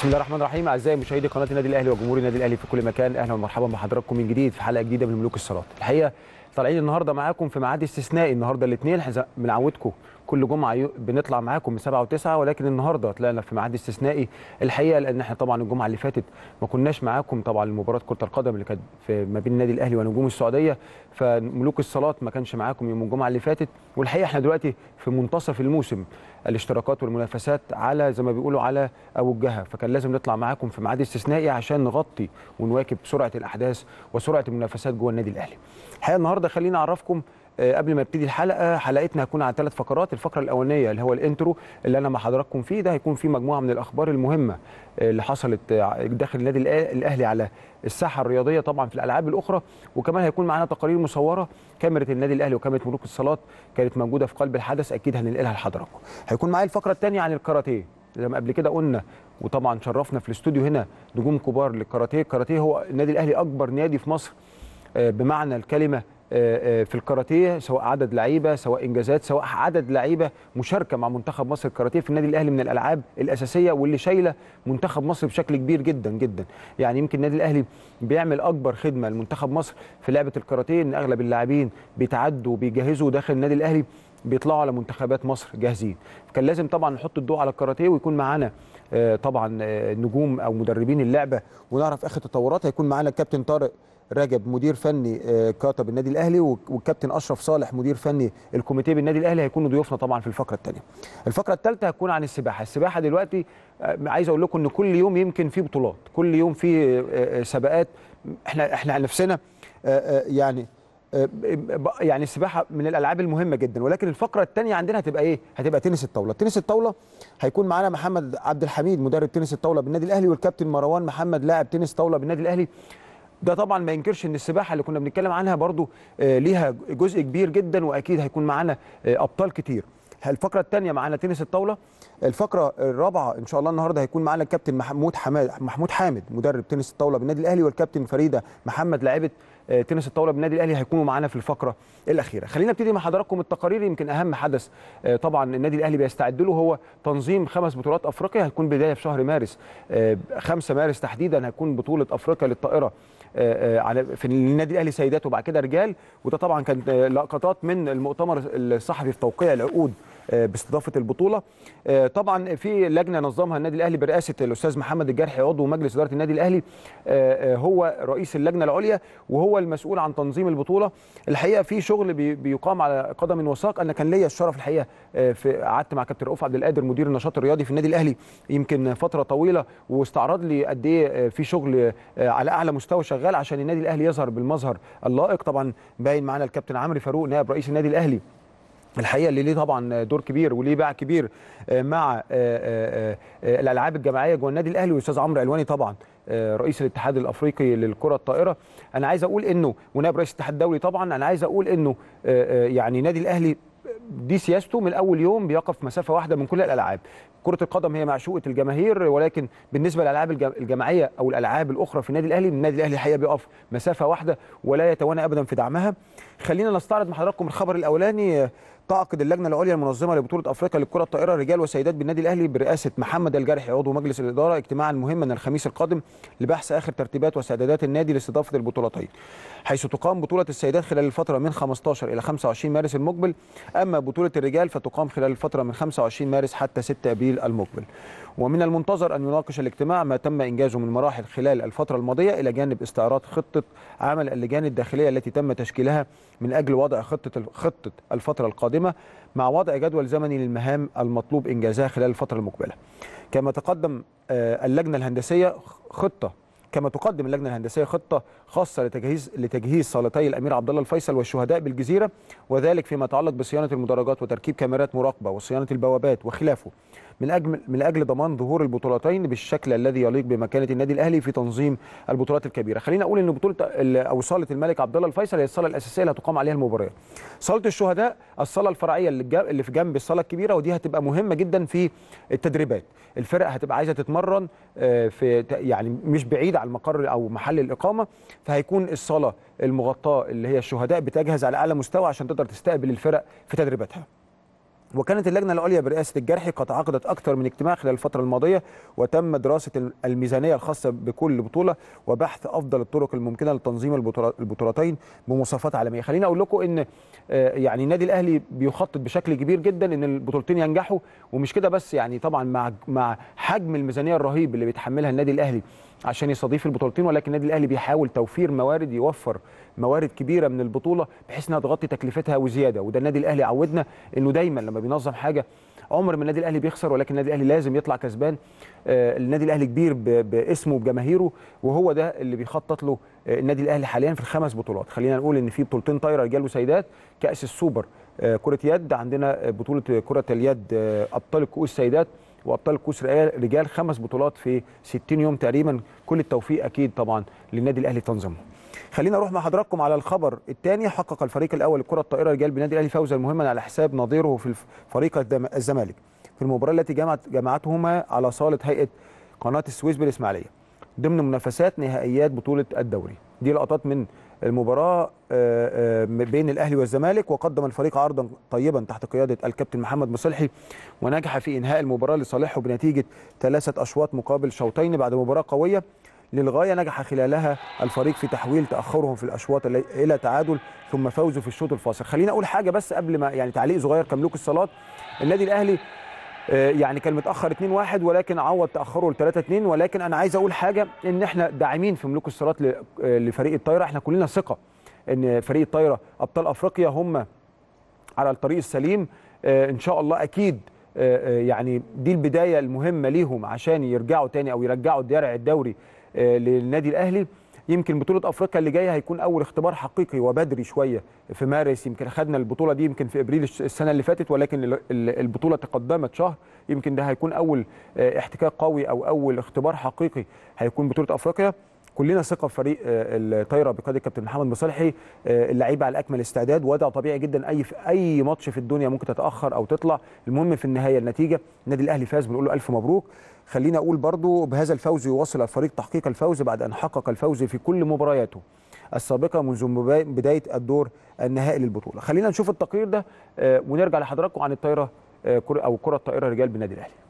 بسم الله الرحمن الرحيم اعزائي مشاهدي قناه النادي الاهلي وجمهور النادي الاهلي في كل مكان اهلا ومرحبا بحضراتكم من جديد في حلقه جديده من ملوك الصالات الحقيقه طالعين النهارده معاكم في ميعاد استثنائي النهارده الاثنين بنعودكم كل جمعه بنطلع معاكم من 7 و9 ولكن النهارده طلعنا في ميعاد استثنائي الحقيقه لان احنا طبعا الجمعه اللي فاتت ما كناش معاكم طبعا لمباراه كره القدم اللي كانت ما بين النادي الاهلي ونجوم السعوديه فملوك الصلاه ما كانش معاكم يوم الجمعه اللي فاتت والحقيقه احنا دلوقتي في منتصف الموسم الاشتراكات والمنافسات على زي ما بيقولوا على اوجها فكان لازم نطلع معاكم في ميعاد استثنائي عشان نغطي ونواكب سرعه الاحداث وسرعه المنافسات جوه النادي الاهلي الحقيقه النهارده خليني اعرفكم آه، قبل ما ابتدي الحلقه حلقتنا هتكون على ثلاث فقرات الفقره الاولانيه اللي هو الانترو اللي انا مع حضراتكم فيه ده هيكون فيه مجموعه من الاخبار المهمه آه، اللي حصلت داخل النادي الاهلي على الساحه الرياضيه طبعا في الالعاب الاخرى وكمان هيكون معانا تقارير مصوره كاميرا النادي الاهلي وكاميرا ملوك الصالات كانت موجوده في قلب الحدث اكيد هننقلها لحضراتكم هيكون معايا الفقره الثانيه عن الكاراتيه زي ما قبل كده قلنا وطبعا شرفنا في الاستوديو هنا نجوم كبار للكاراتيه الكاراتيه هو النادي الاهلي اكبر نادي في مصر آه، بمعنى الكلمه آه، آه، في الكاراتيه سواء عدد لعيبه سواء انجازات سواء عدد لعيبه مشاركه مع منتخب مصر الكاراتيه في النادي الاهلي من الالعاب الاساسيه واللي شايله منتخب مصر بشكل كبير جدا جدا يعني يمكن النادي الاهلي بيعمل اكبر خدمه لمنتخب مصر في لعبه الكاراتيه ان اغلب اللاعبين بيتعدوا وبيجهزوا داخل النادي الاهلي بيطلعوا على منتخبات مصر جاهزين كان لازم طبعا نحط الضوء على الكاراتيه ويكون معانا آه، طبعا نجوم او مدربين اللعبه ونعرف اخر التطورات هيكون معانا الكابتن طارق رجب مدير فني آه، كاتب النادي الاهلي والكابتن اشرف صالح مدير فني الكوميتيه بالنادي الاهلي هيكونوا ضيوفنا طبعا في الفقره الثانيه. الفقره الثالثه هتكون عن السباحه، السباحه دلوقتي آه، عايز اقول لكم ان كل يوم يمكن في بطولات، كل يوم في آه، سباقات احنا احنا نفسنا يعني يعني السباحه من الالعاب المهمه جدا ولكن الفقره الثانيه عندنا هتبقى ايه؟ هتبقى تنس الطاوله، تنس الطاوله هيكون معانا محمد عبد الحميد مدرب تنس الطاوله بالنادي الاهلي والكابتن مروان محمد لاعب تنس طاوله بالنادي الاهلي ده طبعا ما ينكرش ان السباحه اللي كنا بنتكلم عنها برضو آه، ليها جزء كبير جدا واكيد هيكون معانا آه، ابطال كتير الفقره الثانيه معانا تنس الطاوله الفقره الرابعه ان شاء الله النهارده هيكون معانا الكابتن محمود حماد محمود حامد مدرب تنس الطاوله بالنادي الاهلي والكابتن فريده محمد لاعبه آه، تنس الطاوله بالنادي الاهلي هيكونوا معانا في الفقره الاخيره خلينا نبتدي مع حضراتكم التقارير يمكن اهم حدث طبعا النادي الاهلي بيستعد له هو تنظيم خمس بطولات افريقيا هتكون بدايه في شهر مارس 5 مارس تحديدا هتكون بطوله افريقيا للطائره آه، آه، على في النادي الاهلي سيدات وبعد كده رجال وده طبعا كان آه، لقطات من المؤتمر الصحفي في توقيع العقود آه، باستضافه البطوله آه، طبعا في لجنه نظمها النادي الاهلي برئاسه الاستاذ محمد الجرحي عضو مجلس اداره النادي الاهلي آه، هو رئيس اللجنه العليا وهو المسؤول عن تنظيم البطوله الحقيقه في شغل بيقام على قدم وساق انا كان ليا الشرف الحقيقه في قعدت مع كابتن رؤوف عبد القادر مدير النشاط الرياضي في النادي الاهلي يمكن فتره طويله واستعرض لي قد ايه في شغل على اعلى مستوى شغال عشان النادي الاهلي يظهر بالمظهر اللائق طبعا باين معانا الكابتن عمرو فاروق نائب رئيس النادي الاهلي الحقيقه اللي ليه طبعا دور كبير وليه باع كبير آه، مع آه، آه، الالعاب الجماعيه جوه النادي الاهلي والاستاذ عمرو الواني طبعا رئيس الاتحاد الافريقي للكره الطائره انا عايز اقول انه ونائب رئيس الاتحاد الدولي طبعا انا عايز اقول انه يعني نادي الاهلي دي سياسته من اول يوم بيقف مسافه واحده من كل الالعاب كرة القدم هي معشوقة الجماهير ولكن بالنسبة للألعاب الجماعية أو الألعاب الأخرى في النادي الأهلي النادي الأهلي الحقيقة بيقف مسافة واحدة ولا يتوانى أبدا في دعمها خلينا نستعرض مع حضراتكم الخبر الأولاني تعقد اللجنه العليا المنظمه لبطوله افريقيا للكره الطائره رجال وسيدات بالنادي الاهلي برئاسه محمد الجرحي عضو مجلس الاداره اجتماعا مهما الخميس القادم لبحث اخر ترتيبات واستعدادات النادي لاستضافه البطولتين حيث تقام بطوله السيدات خلال الفتره من 15 الى 25 مارس المقبل اما بطوله الرجال فتقام خلال الفتره من 25 مارس حتى 6 ابريل المقبل ومن المنتظر ان يناقش الاجتماع ما تم انجازه من مراحل خلال الفتره الماضيه الى جانب استعراض خطه عمل اللجان الداخليه التي تم تشكيلها من اجل وضع خطه خطه الفتره القادمه القادمه مع وضع جدول زمني للمهام المطلوب إنجازها خلال الفترة المقبلة كما تقدم آه، اللجنة الهندسية خطة كما تقدم اللجنه الهندسيه خطه خاصه لتجهيز لتجهيز صالتي الامير عبد الله الفيصل والشهداء بالجزيره وذلك فيما يتعلق بصيانه المدرجات وتركيب كاميرات مراقبه وصيانه البوابات وخلافه من اجل من اجل ضمان ظهور البطولتين بالشكل الذي يليق بمكانه النادي الاهلي في تنظيم البطولات الكبيره خلينا اقول ان بطوله او صاله الملك عبد الله الفيصل هي الصاله الاساسيه اللي هتقام عليها المباريات صاله الشهداء الصاله الفرعيه اللي, في جنب الصاله الكبيره ودي هتبقى مهمه جدا في التدريبات الفرق هتبقى عايزه تتمرن آه، في يعني مش بعيد على المقر او محل الاقامه فهيكون الصاله المغطاه اللي هي الشهداء بتجهز على اعلى مستوى عشان تقدر تستقبل الفرق في تدريباتها وكانت اللجنه العليا برئاسه الجرحي قد عقدت اكثر من اجتماع خلال الفتره الماضيه وتم دراسه الميزانيه الخاصه بكل بطوله وبحث افضل الطرق الممكنه لتنظيم البطولتين بمواصفات عالميه خليني اقول لكم ان آه، يعني النادي الاهلي بيخطط بشكل كبير جدا ان البطولتين ينجحوا ومش كده بس يعني طبعا مع مع حجم الميزانيه الرهيب اللي بيتحملها النادي الاهلي عشان يستضيف البطولتين ولكن النادي الاهلي بيحاول توفير موارد يوفر موارد كبيره من البطوله بحيث انها تغطي تكلفتها وزياده وده النادي الاهلي عودنا انه دايما لما بينظم حاجه عمر ما النادي الاهلي بيخسر ولكن النادي الاهلي لازم يطلع كسبان آه، النادي الاهلي كبير باسمه وبجماهيره وهو ده اللي بيخطط له آه، النادي الاهلي حاليا في الخمس بطولات خلينا نقول ان في بطولتين طايره رجال وسيدات كاس السوبر آه، كره يد عندنا بطوله كره اليد ابطال الكؤوس السيدات وابطال كؤوس رجال خمس بطولات في 60 يوم تقريبا كل التوفيق اكيد طبعا للنادي الاهلي تنظيمه خلينا نروح مع حضراتكم على الخبر الثاني حقق الفريق الاول الكره الطائره رجال بنادي الاهلي فوزا مهما على حساب نظيره في فريق الزمالك في المباراه التي جمعت جمعتهما على صاله هيئه قناه السويس بالاسماعيليه ضمن منافسات نهائيات بطوله الدوري دي لقطات من المباراه آه، آه، بين الاهلي والزمالك وقدم الفريق عرضا طيبا تحت قياده الكابتن محمد مصلحي ونجح في انهاء المباراه لصالحه بنتيجه ثلاثه اشواط مقابل شوطين بعد مباراه قويه للغايه نجح خلالها الفريق في تحويل تاخرهم في الاشواط الى تعادل ثم فوزه في الشوط الفاصل خلينا اقول حاجه بس قبل ما يعني تعليق صغير كملوك الصلاه النادي الاهلي آه، يعني كان متاخر 2-1 ولكن عوض تاخره ل 3-2 ولكن انا عايز اقول حاجه ان احنا داعمين في ملوك الصالات آه، لفريق الطايره احنا كلنا ثقه ان فريق الطايره ابطال افريقيا هم على الطريق السليم آه، ان شاء الله اكيد يعني دي البدايه المهمه ليهم عشان يرجعوا تاني او يرجعوا الدرع الدوري للنادي الاهلي يمكن بطوله افريقيا اللي جايه هيكون اول اختبار حقيقي وبدري شويه في مارس يمكن خدنا البطوله دي يمكن في ابريل السنه اللي فاتت ولكن البطوله تقدمت شهر يمكن ده هيكون اول آه، احتكاك قوي او اول اختبار حقيقي هيكون بطوله افريقيا كلنا ثقه في فريق آه، الطايره بقياده الكابتن محمد مصالحي آه، اللعيبه على اكمل استعداد وضع طبيعي جدا اي في اي ماتش في الدنيا ممكن تتاخر او تطلع المهم في النهايه النتيجه النادي الاهلي فاز بنقول له الف مبروك خلينا اقول برضو بهذا الفوز يواصل الفريق تحقيق الفوز بعد ان حقق الفوز في كل مبارياته السابقه منذ بدايه الدور النهائي للبطوله خلينا نشوف التقرير ده آه، ونرجع لحضراتكم عن الطايره او كره الطائره رجال بالنادي الاهلي